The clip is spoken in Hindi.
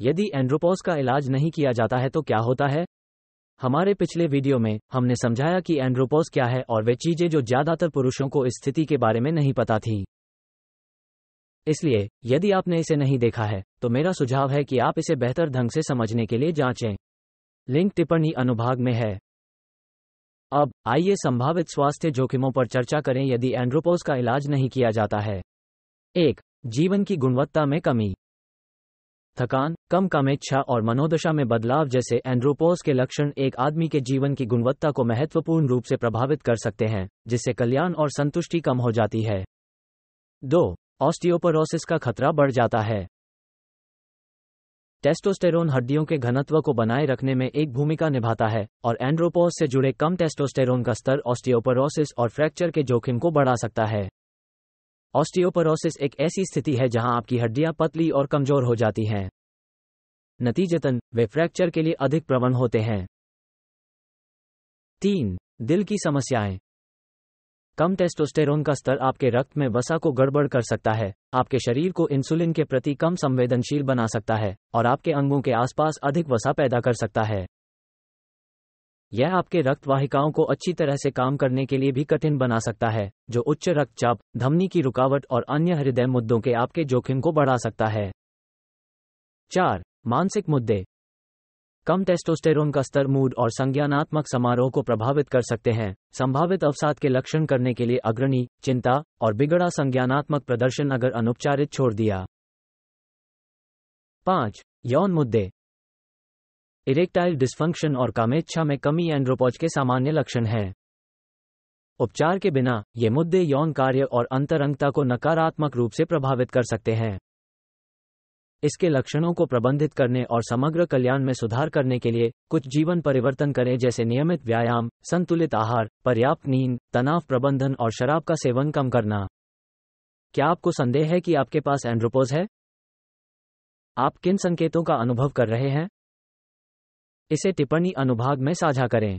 यदि एंड्रोपोज का इलाज नहीं किया जाता है तो क्या होता है हमारे पिछले वीडियो में हमने समझाया कि एंड्रोपोज क्या है और वे चीजें जो ज्यादातर पुरुषों को इस स्थिति के बारे में नहीं पता थी इसलिए यदि आपने इसे नहीं देखा है तो मेरा सुझाव है कि आप इसे बेहतर ढंग से समझने के लिए जांचें लिंक टिप्पणी अनुभाग में है अब आइए संभावित स्वास्थ्य जोखिमों पर चर्चा करें यदि एंड्रोपोज का इलाज नहीं किया जाता है एक जीवन की गुणवत्ता में कमी थकान कम कामेच्छा और मनोदशा में बदलाव जैसे एंड्रोपोज के लक्षण एक आदमी के जीवन की गुणवत्ता को महत्वपूर्ण रूप से प्रभावित कर सकते हैं जिससे कल्याण और संतुष्टि कम हो जाती है दो ऑस्टियोपोरोसिस का खतरा बढ़ जाता है टेस्टोस्टेरोन हड्डियों के घनत्व को बनाए रखने में एक भूमिका निभाता है और एंड्रोपोज से जुड़े कम टेस्टोस्टेरोन का स्तर ऑस्टियोपोरोसिस और फ्रैक्चर के जोखिम को बढ़ा सकता है ऑस्टियोपोरोसिस एक ऐसी स्थिति है जहां आपकी हड्डियां पतली और कमजोर हो जाती हैं नतीजतन वे फ्रैक्चर के लिए अधिक प्रवण होते हैं तीन दिल की समस्याएं कम टेस्टोस्टेरोन का स्तर आपके रक्त में वसा को गड़बड़ कर सकता है आपके शरीर को इंसुलिन के प्रति कम संवेदनशील बना सकता है और आपके अंगों के आसपास अधिक वसा पैदा कर सकता है यह आपके रक्त वाहिकाओं को अच्छी तरह से काम करने के लिए भी कठिन बना सकता है जो उच्च रक्तचाप धमनी की रुकावट और अन्य हृदय मुद्दों के आपके जोखिम को बढ़ा सकता है चार मानसिक मुद्दे कम टेस्टोस्टेरोन का स्तर मूड और संज्ञानात्मक समारोह को प्रभावित कर सकते हैं संभावित अवसाद के लक्षण करने के लिए अग्रणी चिंता और बिगड़ा संज्ञानात्मक प्रदर्शन अगर अनुपचारित छोड़ दिया पांच यौन मुद्दे इरेक्टाइल डिस्फंक्शन और कामेच्छा में कमी एंड्रोपोज के सामान्य लक्षण हैं उपचार के बिना ये मुद्दे यौन कार्य और अंतरंगता को नकारात्मक रूप से प्रभावित कर सकते हैं इसके लक्षणों को प्रबंधित करने और समग्र कल्याण में सुधार करने के लिए कुछ जीवन परिवर्तन करें जैसे नियमित व्यायाम संतुलित आहार पर्याप्त नींद तनाव प्रबंधन और शराब का सेवन कम करना क्या आपको संदेह है कि आपके पास एंड्रोपोज है आप किन संकेतों का अनुभव कर रहे हैं इसे टिप्पणी अनुभाग में साझा करें